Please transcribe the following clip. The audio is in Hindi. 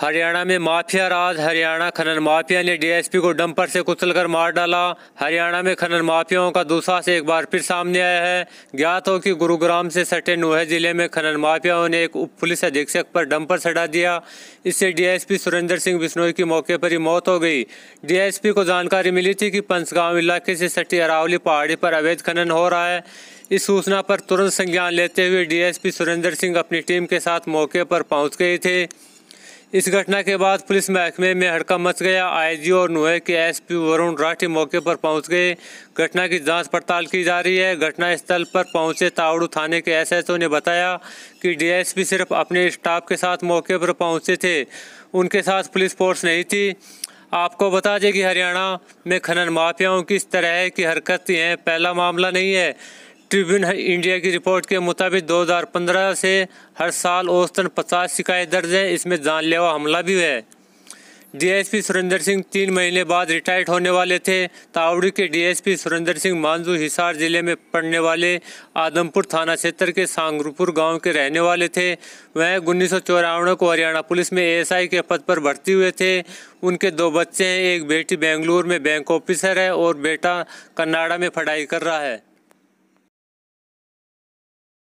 हरियाणा में माफिया राज हरियाणा खनन माफिया ने डीएसपी को डंपर से कुचलकर मार डाला हरियाणा में खनन माफियाओं का दूसरा से एक बार फिर सामने आया है ज्ञात हो कि गुरुग्राम से सटे नोह जिले में खनन माफियाओं ने एक उप पुलिस अधीक्षक पर डंपर चढ़ा दिया इससे डीएसपी सुरेंद्र सिंह बिश्नोई की मौके पर ही मौत हो गई डी को जानकारी मिली थी कि पंचगांव इलाके से सटी अरावली पहाड़ी पर अवैध खनन हो रहा है इस सूचना पर तुरंत संज्ञान लेते हुए डी सुरेंद्र सिंह अपनी टीम के साथ मौके पर पहुँच गए थे इस घटना के बाद पुलिस महकमे में हड़का मच गया आईजी और नुहे के एसपी वरुण राठी मौके पर पहुंच गए घटना की जांच पड़ताल की जा रही है घटना स्थल पर पहुंचे तावड़ू थाने के एसएचओ ने बताया कि डीएसपी सिर्फ अपने स्टाफ के साथ मौके पर पहुंचे थे उनके साथ पुलिस फोर्स नहीं थी आपको बता दें कि हरियाणा में खनन माफियाओं की तरह की हरकत है पहला मामला नहीं है ट्रिब्यून इंडिया की रिपोर्ट के मुताबिक 2015 से हर साल औसतन 50 शिकायत दर्ज हैं इसमें जानलेवा हमला भी है डीएसपी सुरेंद्र सिंह तीन महीने बाद रिटायर्ड होने वाले थे तावड़ी के डीएसपी सुरेंद्र सिंह मांजू हिसार जिले में पड़ने वाले आदमपुर थाना क्षेत्र के सांगरूपुर गांव के रहने वाले थे वह उन्नीस को हरियाणा पुलिस में एएसआई के पद पर भर्ती हुए थे उनके दो बच्चे हैं एक बेटी बेंगलुरु में बैंक ऑफिसर है और बेटा कन्नाडा में पढ़ाई कर रहा है